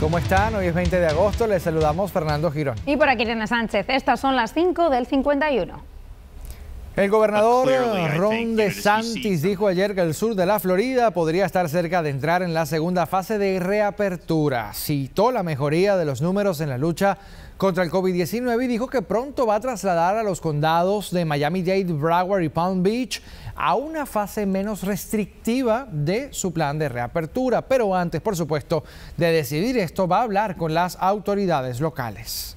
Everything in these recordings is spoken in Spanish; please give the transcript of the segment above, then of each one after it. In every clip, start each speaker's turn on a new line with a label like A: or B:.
A: ¿Cómo están? Hoy es 20 de agosto, les saludamos Fernando Girón.
B: Y por aquí Irene Sánchez, estas son las 5 del 51.
A: El gobernador Ron DeSantis dijo ayer que el sur de la Florida podría estar cerca de entrar en la segunda fase de reapertura. Citó la mejoría de los números en la lucha contra el COVID-19 y dijo que pronto va a trasladar a los condados de Miami-Dade, Broward y Palm Beach a una fase menos restrictiva de su plan de reapertura. Pero antes, por supuesto, de decidir esto, va a hablar con las autoridades locales.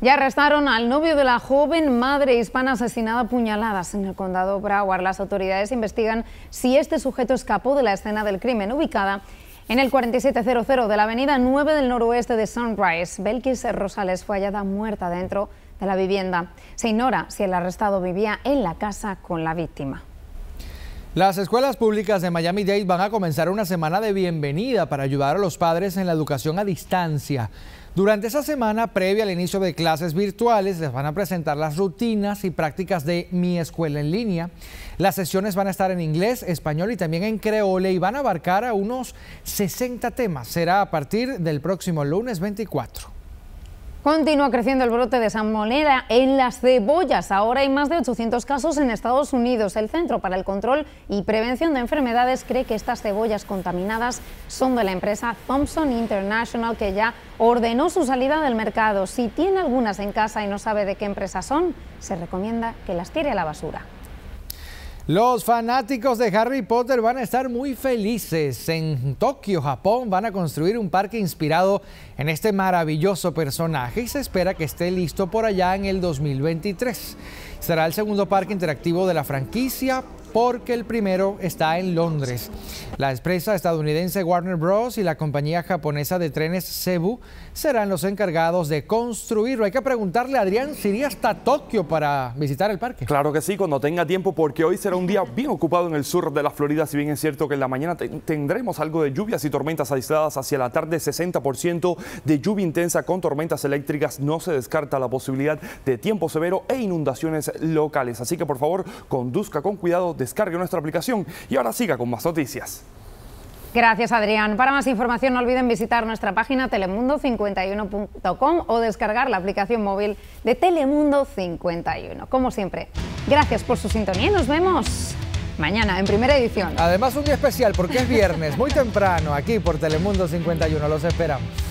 B: Ya arrestaron al novio de la joven madre hispana asesinada a puñaladas en el condado Broward. Las autoridades investigan si este sujeto escapó de la escena del crimen ubicada en el 4700 de la avenida 9 del noroeste de Sunrise. Belkis Rosales fue hallada muerta dentro de la vivienda. Se ignora si el arrestado vivía en la casa con la víctima.
A: Las escuelas públicas de Miami-Dade van a comenzar una semana de bienvenida para ayudar a los padres en la educación a distancia. Durante esa semana, previa al inicio de clases virtuales, les van a presentar las rutinas y prácticas de Mi Escuela en Línea. Las sesiones van a estar en inglés, español y también en creole y van a abarcar a unos 60 temas. Será a partir del próximo lunes 24.
B: Continúa creciendo el brote de salmonela en las cebollas. Ahora hay más de 800 casos en Estados Unidos. El Centro para el Control y Prevención de Enfermedades cree que estas cebollas contaminadas son de la empresa Thompson International, que ya ordenó su salida del mercado. Si tiene algunas en casa y no sabe de qué empresa son, se recomienda que las tire a la basura.
A: Los fanáticos de Harry Potter van a estar muy felices. En Tokio, Japón, van a construir un parque inspirado en este maravilloso personaje y se espera que esté listo por allá en el 2023. Será el segundo parque interactivo de la franquicia porque el primero está en Londres. La empresa estadounidense Warner Bros. y la compañía japonesa de trenes Cebu serán los encargados de construirlo. Hay que preguntarle a Adrián si iría hasta Tokio para visitar el parque.
C: Claro que sí, cuando tenga tiempo, porque hoy será un día bien ocupado en el sur de la Florida, si bien es cierto que en la mañana tendremos algo de lluvias y tormentas aisladas hacia la tarde, 60% de lluvia intensa con tormentas eléctricas. No se descarta la posibilidad de tiempo severo e inundaciones locales. Así que por favor, conduzca con cuidado, descargue nuestra aplicación y ahora siga con más noticias.
B: Gracias, Adrián. Para más información, no olviden visitar nuestra página telemundo51.com o descargar la aplicación móvil de Telemundo 51. Como siempre, gracias por su sintonía y nos vemos mañana en primera edición.
A: Además, un día especial porque es viernes, muy temprano, aquí por Telemundo 51. Los esperamos.